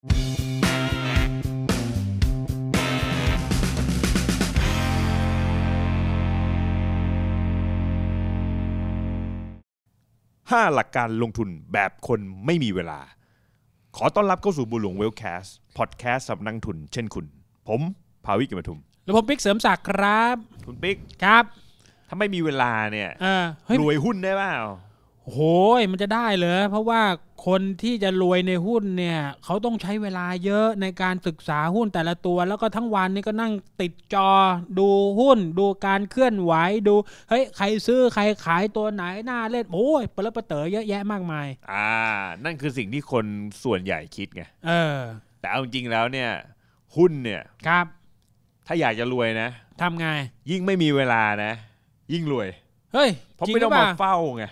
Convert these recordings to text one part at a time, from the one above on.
5 หลักการลงทุนแบบคนไม่มีเวลา ขอต้อนรับเข้าสู่บุหลวงเวลแคสพอดแคสต์สำหรับนักทุนเช่นคุณ ผม ภาวิกิมทุมแล้วผมปิ๊กเสริมศักดิ์ครับ คุณปิ๊ก ครับถ้าไม่มีเวลาเนี่ยยรวยหุ้นได้เปล่าโอ้ยมันจะได้เหรอเพราะว่าคนที่จะรวยในหุ้นเนี่ย เขาต้องใช้เวลาเยอะในการศึกษาหุ้นแต่ละตัวแล้วก็ทั้งวันนี่ก็นั่งติดจอดูหุ้น ดูการเคลื่อนไหวดู เฮ้ย ใครซื้อใครขายตัวไหนหน้าเล่นโอ้ยเปรอะเปเตอเยอะแยะมากมาย อ่านั่นคือสิ่งที่คนส่วนใหญ่คิดไงเออ แต่เอาจริงแล้วเนี่ยหุ้นเนี่ยครับ ถ้าอยากจะรวยนะทำไงยิ่งไม่มีเวลานะยิ่งรวยเฮ้ยเพราะไม่ต้องมาเฝ้าไง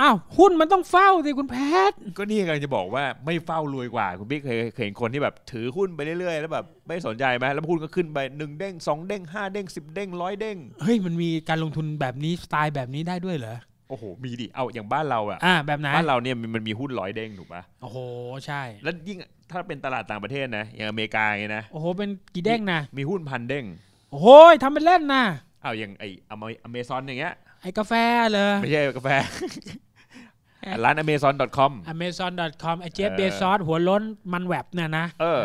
อ้าวหุ้นมันต้องเฝ้าสิคุณแพทย์ ก็นี่กำลังจะบอกว่าไม่เฝ้ารวยกว่า คุณบิ๊กเคยเห็นคนที่แบบถือหุ้นไปเรื่อย ๆ แล้วแบบไม่สนใจไหมแล้วหุ้นก็ขึ้นไปหนึ่งเด้งสองเด้งห้าเด้งสิบเด้งร้อยเด้งเฮ้ยมันมีการลงทุนแบบนี้ สไตล์แบบนี้ได้ด้วยเหรอ โอ้โห มีดิเอาอย่างบ้านเราอะอ่าแบบไหนบ้านเราเนี่ยมันมีหุ้นร้อยเด้งถูกปะโอ้โหใช่ แล้วยิ่งถ้าเป็นตลาดต่างประเทศนะอย่างอเมริกาไงนะโอ้โหเป็นกี่เด้งนะมีหุ้นพันเด้งโอ้ยทำเป็นเล่นนะอ้าวอย่างไออเมซอนอย่างเงี้ยไอกาแฟเลยไม่ใช่กาแฟ ร้าน amazon.com amazon.com ไอเจฟเบซอสหัวล้นมันแวบเนี่ยนะ เออ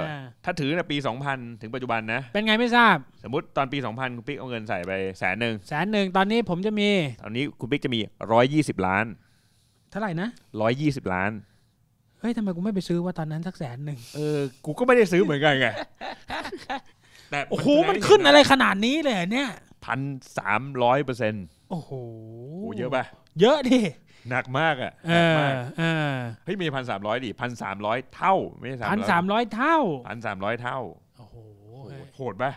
ถ้าถือในปี 2000 ถึงปัจจุบันนะ เป็นไงไม่ทราบสมมติตอนปี 2000คุณปิ๊กเอาเงินใส่ไปแสนหนึ่ง แสนหนึ่ง ตอนนี้ผมจะมีตอนนี้คุณปิ๊กจะมี 120 ล้าน เท่าไหร่นะ 120 ล้าน เฮ้ยทำไมกูไม่ไปซื้อว่าตอนนั้นสักแสนหนึ่งเออกูก็ไม่ได้ซื้อเหมือนกันไงแต่โอ้โหมันขึ้นอะไรขนาดนี้เลยเนี่ยพันสามร้อยเปอร์เซ็นต์โอ้โห เยอะปะเยอะดิหนักมากอ่ะหนักมากเฮ้ยมีพันสามร้อยดิพันสามร้อยเท่าไม่ใช่พันสามร้อยเท่าพันสามร้อยเท่าโอ้โหโหดปะ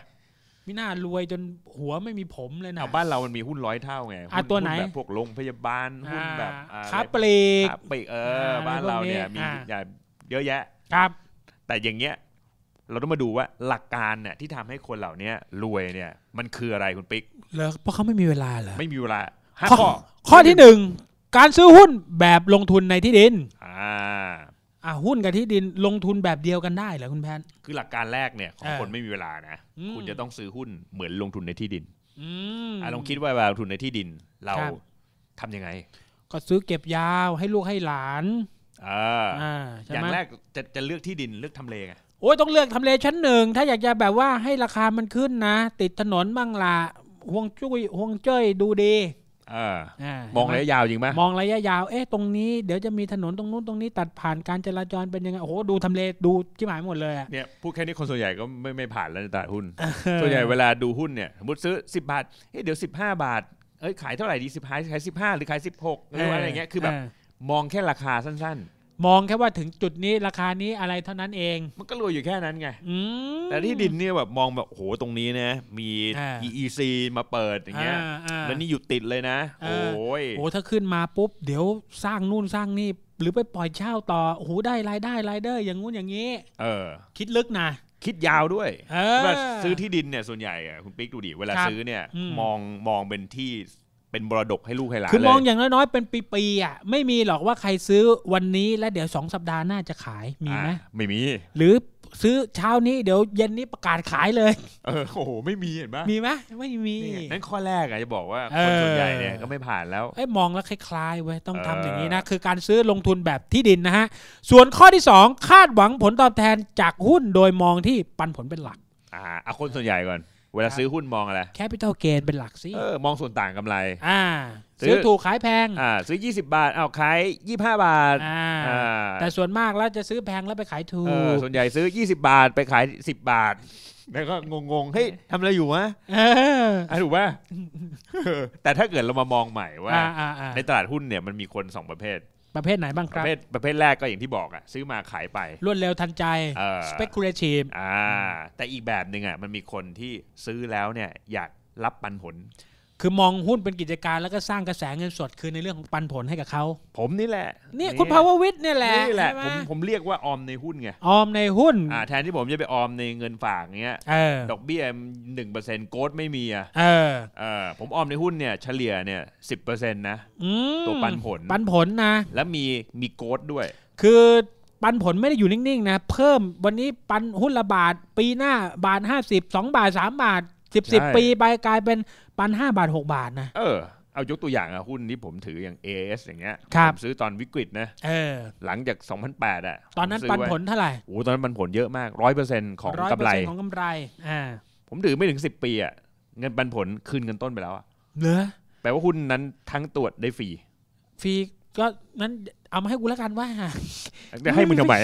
ไม่น่ารวยจนหัวไม่มีผมเลยนะบ้านเรา มันมีหุ้นร้อยเท่าไงอ่้ตัวไหนแบบพวกโรงพยาบาล หุ้นแบบค้เปลีกค้าปลีกเออ บ้านเราเนี่ยมีเยอะแยะ ครับ แต่อย่างเงี้ยเราต้องมาดูว่าหลักการเนี่ยที่ทำให้คนเหล่านี้รวยเนี่ย มันคืออะไรคุณปิ๊กแล้วเพราะเขาไม่มีเวลาเหรอไม่มีเวลาข้อข้อที่หนึ่งการซื้อหุ้นแบบลงทุนในที่ดินอ่าอ่าหุ้นกับที่ดินลงทุนแบบเดียวกันได้เหรอคุณแพนคือหลักการแรกเนี่ยของคนไม่มีเวลานะคุณจะต้องซื้อหุ้นเหมือนลงทุนในที่ดินอ่าลองคิดว่าเวลาลงทุนในที่ดิน เราทํำยังไง ก็ซื้อเก็บยาวให้ลูกให้หลานอ่าอย่างแรกจะจะเลือกที่ดินเลือกทำเลไงโอ้ยต้องเลือกทำเลชั้นหนึ่ง ถ้าอยากจะแบบว่าให้ราคามันขึ้นนะ ติดถนนบ้างละห่วงจุ้ยห่วงเจ้ยดูดีออมองระยะยาวจริงไหมมองระยะยาวเอ๊ะตรงนี้เดี๋ยวจะมีถนนตรงนู้นตรงนี้ตัดผ่านการจราจรเป็นยังไงโอ้โหดูทำเลดูที่หมายหมดเลยเนี่ยพูดแค่นี้คนส่วนใหญ่ก็ไม่ไม่ผ่านแล้วในตลาดหุ้น ส่วนใหญ่เวลาดูหุ้นเนี่ยสมมติซื้อ 10 บาทเฮ้ยเดี๋ยว 15 บาทเอ้ยขายเท่าไหร่ดีสิบขายสิบห้าหรือขายสิบหกหรืออะไรอย่างเงี้ยคือแบบมองแค่ราคาสั้นมองแค่ว่าถึงจุดนี้ราคานี้อะไรเท่านั้นเอง มันก็รวยอยู่แค่นั้นไง แต่ที่ดินเนี่ยแบบมองแบบโหตรงนี้นะ มี EEC มาเปิดอย่างเงี้ยแล้วนี่อยู่ติดเลยนะ โอ้ยโอ้ ถ้าขึ้นมาปุ๊บเดี๋ยวสร้างนู่นสร้างนี่หรือไปปล่อยเช่าต่อโอ้โหได้รายได้รายเดอร์อย่างงู้นอย่างนี้ เออ คิดลึกนะ คิดยาวด้วยเวลาซื้อที่ดินเนี่ยส่วนใหญ่อะคุณปิ๊กดูดิเวลาซื้อเนี่ย มองมองเป็นที่เป็นบรดกให้ลูกให้หลานคือมองอย่างน้อยๆ เป็นปีๆอ่ะไม่มีหรอกว่าใครซื้อวันนี้และเดี๋ยวสองสัปดาห์หน้าจะขาย มีไหมไม่มี หรือซื้อเช้านี้เดี๋ยวเย็นนี้ประกาศขายเลย เออ โอ้โห ไม่มีเห็นไหมมีไหมไม่มีนั่นข้อแรกอะจะบอกว่าคนส่วนใหญ่เนี่ยก็ไม่ผ่านแล้วไอ้มองแล้วคล้ายๆ เว้ย ต้องทำอย่างนี้นะคือการซื้อลงทุนแบบที่ดินนะฮะ ส่วนข้อที่ 2 คาดหวังผลตอบแทนจากหุ้นโดยมองที่ปันผลเป็นหลัก อ่าเอาคนส่วนใหญ่ก่อนเวลาซื้อหุ้นมองอะไรแคปิตอลเกนเป็นหลักสิเออมองส่วนต่างกำไร อ่า ซื้อถูกขายแพงอ่าซื้อ 20 บาทเอาขาย25 บาทอ่าแต่ส่วนมากแล้วจะซื้อแพงแล้วไปขายถูกส่วนใหญ่ซื้อ 20 บาทไปขาย 10 บาท แล้วก็งงๆเฮ้ยทำอะไรอยู่วะอ่าถูกป่ะแต่ถ้าเกิดเรามามองใหม่ว่าในตลาดหุ้นเนี่ยมันมีคนสองประเภทประเภทไหนบ้างครับ ประเภทประเภทแรกก็อย่างที่บอกอะซื้อมาขายไปรวดเร็วทันใจเ speculative อ่าแต่อีกแบบหนึ่งอะมันมีคนที่ซื้อแล้วเนี่ยอยากรับปันผลคือมองหุ้นเป็นกิจการแล้วก็สร้างกระแสเงินสดคือในเรื่องของปันผลให้กับเขา ผมนี่แหละนี่คุณภาววิทย์เนี่ยแหละหละผมผมเรียกว่าออมในหุ้นไงออมในหุ้นอ่าแทนที่ผมจะไปออมในเงินฝากเงี้ยดอกเบี้ยหนึ่งเปอร์เซ็นต์โกดไม่มีอ่ะผมออมในหุ้นเนี่ยเฉลี่ยเนี่ยสิบเปอร์เซ็นต์นะตัวปันผลปันผลนะ แล้วมีมีโกดด้วย คือปันผลไม่ได้อยู่นิ่งๆนะเพิ่มวันนี้ปันหุ้นละบาทปีหน้าบาทห้าสิบสองบาทสามบาทสิบสิบปีไปกลายเป็นปันห้าบาทหกบาท นะ เออเอายกตัวอย่างอะหุ้นที่ผมถืออย่าง AS อย่างเงี้ยับซื้อตอนวิกฤตนะออ หลังจากสองพันแปดอะตอนนั้นปันผลเท่าไหร่โอ้ตอนนั้นปันผลเยอะมากรร้ออยเเป์ซ็นต์ของกำไรของกำไรอ่าผมถือไม่ถึงสิบปีอะเงินปันผลคืนเงินต้นไปแล้วอะเหรอแปลว่าหุ้นนั้นทั้งตรวจได้ฟรีฟรีก็นั้นเอามาให้กูแล้วกันว่าจะให้มึงทำไม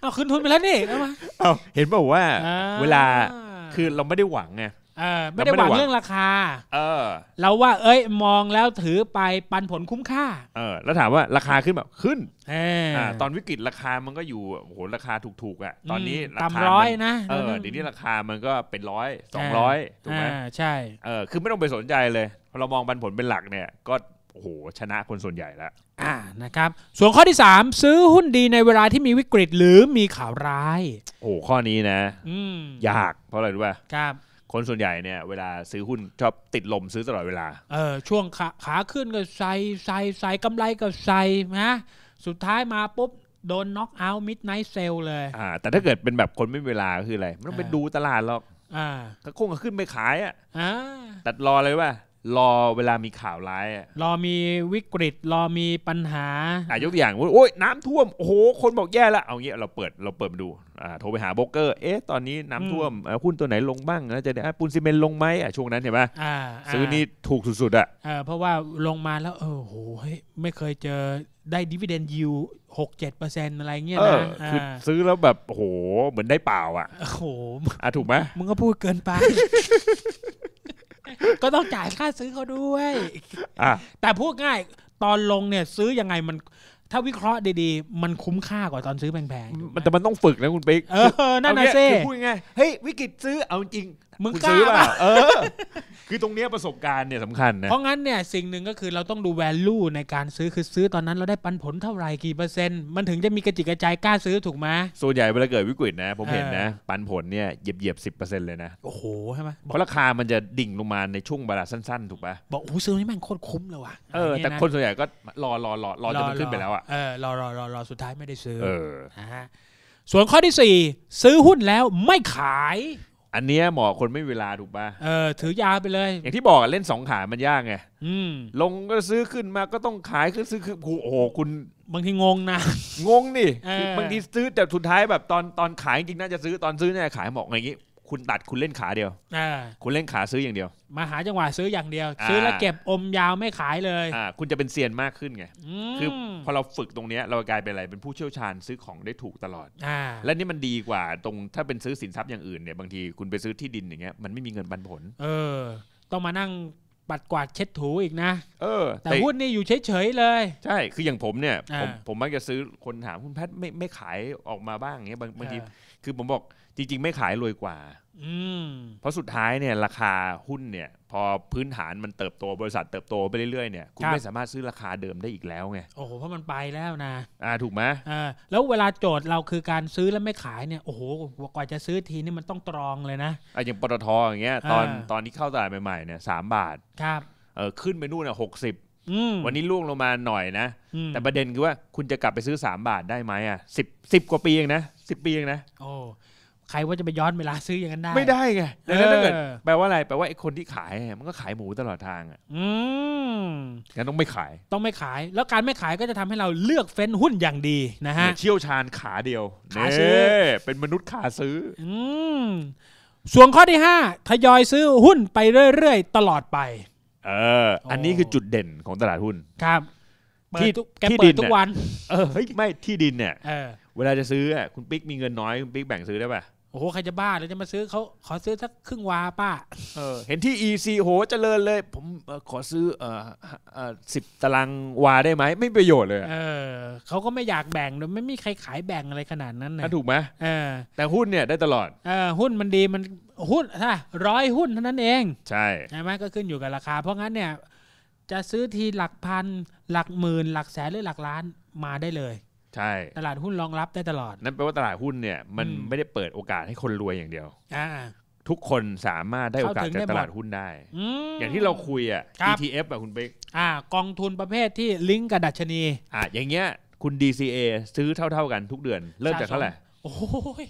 เอาคืนทุนไปแล้วนี่เอามาเอาเห็นบอกว่าเวลาคือเราไม่ได้หวังไงไม่ได้หวังเรื่องราคาเออเราว่าเอ้ยมองแล้วถือไปปันผลคุ้มค่าเออแล้วถามว่าราคาขึ้นแบบขึ้นออตอนวิกฤตราคามันก็อยู่โอ้โหราคาถูกๆอ่ะตอนนี้ราคาร้อยนะเออเดี๋ยวนี้ราคามันก็เป็นร้อยสองร้อยถูกไหมใช่เออคือไม่ต้องไปสนใจเลยพอเรามองปันผลเป็นหลักเนี่ยก็โอ้โห ชนะคนส่วนใหญ่แล้วอ่านะครับ ส่วนข้อที่ 3 ซื้อหุ้นดีในเวลาที่มีวิกฤตหรือมีข่าวร้าย โอ้โข้อนี้นะอืมยากเพราะอะไรรู้ป่ะครับ คนส่วนใหญ่เนี่ย เวลาซื้อหุ้นชอบติดลมซื้อตลอดเวลา เออช่วงขาขาขึ้นก็ใส่ใส่ใส่กำไรก็ใส่นะสุดท้ายมาปุ๊บ โดนน็อกเอาท์มิดไนท์เซลเลย อ่า แต่ถ้าเกิดเป็นแบบคนไม่มีเวลาคืออะไรไม่ต้องไปดูตลาดหรอกอ่าก็คงขึ้นไปขายอะอ่าตัดรอเลยว่ารอเวลามีข่าวร้ายอะรอมีวิกฤตรอมีปัญหาอ่ะยกตัวอย่างว่าโอ้ยน้ำท่วม โอ้โห คนบอกแย่ละเอางี้เราเปิดเราเปิดมาดูอ่าโทรไปหาโบกเกอร์เอ๊ะตอนนี้น้ำท่วมหุ้นตัวไหนลงบ้างนะจะได้ปูนซีเมนต์ลงไหมอ่ะช่วงนั้นเห็นหมอ่าซื้อนี่ถูกสุดๆอ่ะเพราะว่าลงมาแล้วเออโหไม่เคยเจอได้ดีเวเดนยิวหกเจ็ดเปอร์เซ็นต์อะไรเงี้ยนะคือซื้อแล้วแบบโอ้โหเหมือนได้เปล่า อ่ะโอ้โหอ่ะถูกไหมมึงก็พูดเกินไปก็ต้องจ่ายค่าซื้อเขาด้วยอแต่พูดง่าย ตอนลงเนี่ยซื้อยังไงมัน ถ้าวิเคราะห์ดีๆ มันคุ้มค่ากว่าตอนซื้อแพงๆมันแต่มันต้องฝึกนะคุณปิ๊ก เออ นั่นนะเซคือพูดงังไง เฮ้ย วิกฤตซื้อเอาจริงมึงกล้าป่ะเออ คือตรงเนี้ยประสบการณ์เนี่ยสำคัญนะเพราะงั้นเนี่ยสิ่งหนึ่งก็คือเราต้องดูแวลูในการซื้อคือซื้อตอนนั้นเราได้ปันผลเท่าไหร่กี่เปอร์เซ็นต์มันถึงจะมีกระจิกกระจายกล้าซื้อถูกไหมส่วนใหญ่เวลาเกิดวิกฤตนะผมเห็นนะ ปันผลเนี่ยเหยียบเหยียบสิบเปอร์เซ็นต์เลยนะโอ้โห ใช่ไหมเพราะราคามันจะดิ่งลงมาในช่วงเวลาสั้นๆถูกป่ะบอกโอ้ซื้อนี่แม่งโคตรคุ้มเลยว่ะเออแต่คนส่วนใหญ่ก็รอรอรอรอจนมันขึ้นไปแล้วอ่ะเออรอรอรอรอสุดท้ายไม่ได้ซื้อเออฮะส่วนข้อที่4ซื้อหุ้นแล้วไม่ขายอันนี้เหมาะคนไม่มีเวลาถูกป่ะ เออถือยาไปเลย อย่างที่บอกเล่นสองขามันยากไงลงก็ซื้อขึ้นมาก็ต้องขายขึ้นซื้อขึ้นโอ้โหคุณบางทีงงนะ งงนี่บางทีซื้อแต่สุดท้ายแบบตอนตอนขายจริงน่าจะซื้อตอนซื้อเนี่ยขายบอกอย่างนี้คุณตัดคุณเล่นขาเดียวคุณเล่นขาซื้ออย่างเดียว มาหาจังหวะซื้ออย่างเดียว ซื้อแล้วเก็บอมยาวไม่ขายเลยคุณจะเป็นเซียนมากขึ้นไงคือพอเราฝึกตรงนี้เรากลายเป็นอะไรเป็นผู้เชี่ยวชาญซื้อของได้ถูกตลอดอและนี่มันดีกว่าตรงถ้าเป็นซื้อสินทรัพย์อย่างอื่นเนี่ยบางทีคุณไปซื้อที่ดินอย่างเงี้ยมันไม่มีเงินปันผล เออ ต้องมานั่งปัดกวาดเช็ดถูอีกนะ เออ แต่หุ้นนี่อยู่เฉยๆเลย ใช่คืออย่างผมเนี่ย ผมผมมักจะซื้อคนถามคุณแพทไม่ไม่ขายออกมาบ้างเงี้ยบางบางทีคือผมบอกจริงๆไม่ขายรวยกว่าอืเพราะสุดท้ายเนี่ยราคาหุ้นเนี่ยพอพื้นฐานมันเติบโตบริษัทเติบโตไปเรื่อยๆเนี่ยคุณไม่สามารถซื้อราคาเดิมได้อีกแล้วไงโอ้โหเพราะมันไปแล้วนะอ่า ถูกไหมอ่าแล้วเวลาโจทย์เราคือการซื้อแล้วไม่ขายเนี่ยโอ้โหกว่าจะซื้อทีนี่มันต้องตรองเลยนะอ่าอย่างปตทอย่างเงี้ยตอนตอนที่เข้าตลาดใหม่ๆเนี่ยสามบาทครับเออขึ้นไปนู่นอ่ะหกสิบวันนี้ล่วงลงมาหน่อยนะแต่ประเด็นคือว่าคุณจะกลับไปซื้อสามบาทได้ไหมอ่ะสิบสิบกว่าปีเองนะสิบปีเองนะ โอ้ใครว่าจะไป ย้อนเวลาซื้ออย่างนั้นได้ไม่ได้ไงดังนั้นถ้าเกิดแปลว่าอะไร แปลว่าไอ้คนที่ขายมันก็ขายหมูตลอดทางอ่ะ อืมงั้นต้องไม่ขาย ต้องไม่ขาย แล้วการไม่ขายก็จะทำให้เราเลือกเฟ้นหุ้นอย่างดีนะฮะ เชี่ยวชาญขาเดียวขาซื้อเป็นมนุษย์ขาซื้ออืมส่วนข้อที่5ทยอยซื้อหุ้นไปเรื่อยๆ ตลอดไป เออ อันนี้คือจุดเด่นของตลาดหุ้นครับที่แกเปิดทุกวัน เออเฮ้ยไม่ที่ดินเนี่ยเวลาจะซื้อคุณปิ๊กมีเงินน้อยคุณปิ๊กแบ่งซื้อได้ป่ะโอ้โหใครจะบ้าเลยจะมาซื้อเขาขอซื้อสักครึ่งวาป้าเออเห็นที่ EC โหเจริญเลย ผมขอซื้อเอ่อสิบตารางวาได้ไหม ไม่ประโยชน์เลยเออเขาก็ไม่อยากแบ่งเลยไม่มีใครขายแบ่งอะไรขนาดนั้นนะถูกไหมเออแต่หุ้นเนี่ยได้ตลอดเออหุ้นมันดีมันหุ้นถ้าร้อยหุ้นเท่านั้นเอง ใช่ใช่ไหมก็ขึ้นอยู่กับราคา เพราะงั้นเนี่ยจะซื้อทีหลักพันหลักหมื่นหลักแสนหรือหลักล้านมาได้เลยใช่ตลาดหุ้นรองรับได้ตลอด นั่นแปลว่าตลาดหุ้นเนี่ย มันไม่ได้เปิดโอกาสให้คนรวยอย่างเดียวอ่าทุกคนสามารถได้โอกาสจากตลาดหุ้นได้ อย่างที่เราคุยอ่ะ ETF แบบคุณเป๊กอ่า กองทุนประเภทที่ลิงก์กับดัชนีอ่ะอย่างเงี้ยคุณ DCA ซื้อเท่าๆกันทุกเดือน เริ่มจากเท่าไหร่โอ้ย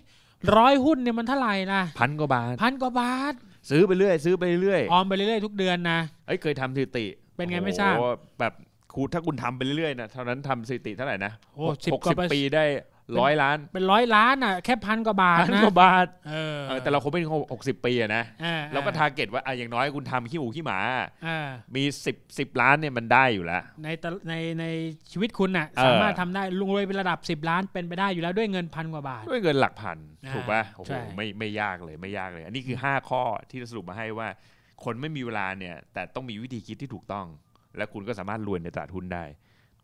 ร้อยหุ้นเนี่ยมันเท่าไหร่นะพันกว่าบาทพันกว่าบาท ซื้อไปเรื่อยซื้อไปเรื่อยออมไปเรื่อยทุกเดือนนะเอ้ยเคยทำสถิติ เป็นไงไม่ทราบแบบคูถ้าคุณทำไปเรื่อยๆนะเท่านั้นทำสถิติ เท่าไหร่นะหกสิบปีได้ร้อยล้าน เป็นร้อยล้านอ่ะแค่พันกว่าบาทนะพันกว่าบาท เออแต่เราคงไม่ถึงหกสิบปีอะนะเราก็ทาร์เก็ตว่าอ่ะอย่างน้อยคุณทำขี้หูขี้หมามีสิบสิบล้านเนี่ยมันได้อยู่แล้ว ในในในชีวิตคุณอ่ะสามารถทำได้ลงรวยเป็นระดับสิบล้านเป็นไปได้อยู่แล้วด้วยเงินพันกว่าบาทด้วยเงินหลักพันถูกป่ะโอ้โหไม่ไม่ยากเลยไม่ยากเลย อันนี้คือห้าข้อที่สรุปมาให้ว่า คนไม่มีเวลาเนี่ย แต่ต้องมีวิธีคิดที่ถูกต้องและคุณก็สามารถรวยในตลาดหุ้นได้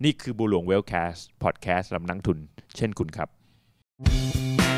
นี่คือบุหลวงเวลแคสต์พอดแคสต์สำันักทุน เช่นคุณครับ